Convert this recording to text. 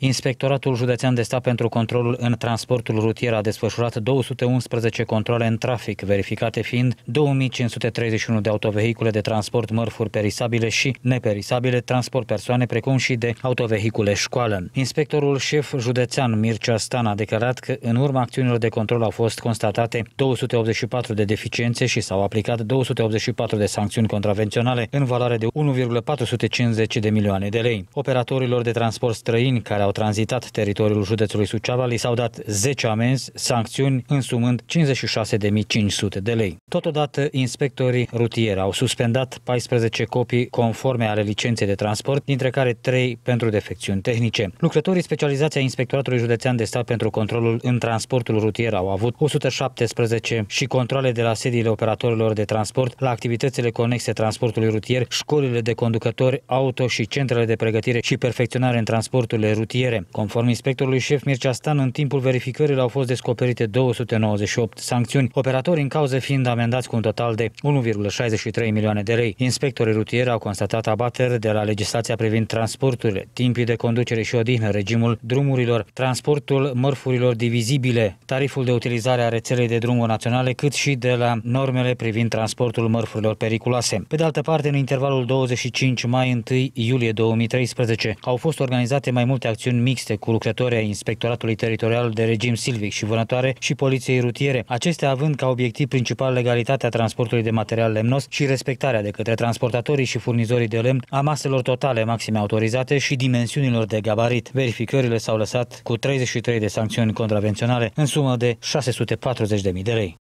Inspectoratul Județean de Stat pentru Controlul în Transportul Rutier a desfășurat 211 controle în trafic, verificate fiind 2531 de autovehicule de transport mărfuri perisabile și neperisabile, transport persoane, precum și de autovehicule școală. Inspectorul șef județean Mircea Stan a declarat că în urma acțiunilor de control au fost constatate 284 de deficiențe și s-au aplicat 284 de sancțiuni contravenționale în valoare de 1,450 de milioane de lei. Operatorilor de transport străini care au au tranzitat teritoriul județului Suceava li s-au dat 10 amenzi, sancțiuni însumând 56.500 de lei. Totodată, inspectorii rutieri au suspendat 14 copii conforme ale licenței de transport, dintre care 3 pentru defecțiuni tehnice. Lucrătorii specializați a Inspectoratului Județean de Stat pentru controlul în transportul rutier au avut 117 și controle de la sediile operatorilor de transport la activitățile conexe transportului rutier, școlile de conducători, auto și centrele de pregătire și perfecționare în transporturile rutiere rutiere. Conform inspectorului șef Mircea Stan, în timpul verificărilor au fost descoperite 298 sancțiuni, operatorii în cauză fiind amendați cu un total de 1,63 milioane de lei. Inspectorii rutieri au constatat abateri de la legislația privind transporturile, timpii de conducere și odihnă, regimul drumurilor, transportul mărfurilor divizibile, tariful de utilizare a rețelei de drumuri naționale, cât și de la normele privind transportul mărfurilor periculoase. Pe de altă parte, în intervalul 25 mai 1 iulie 2013 au fost organizate mai multe acțiuni operațiuni mixte cu lucrători ai Inspectoratului Teritorial de Regim Silvic și Vânătoare și Poliției Rutiere, acestea având ca obiectiv principal legalitatea transportului de material lemnos și respectarea de către transportatorii și furnizorii de lemn a maselor totale maxime autorizate și dimensiunilor de gabarit. Verificările s-au lăsat cu 33 de sancțiuni contravenționale în sumă de 640.000 de lei.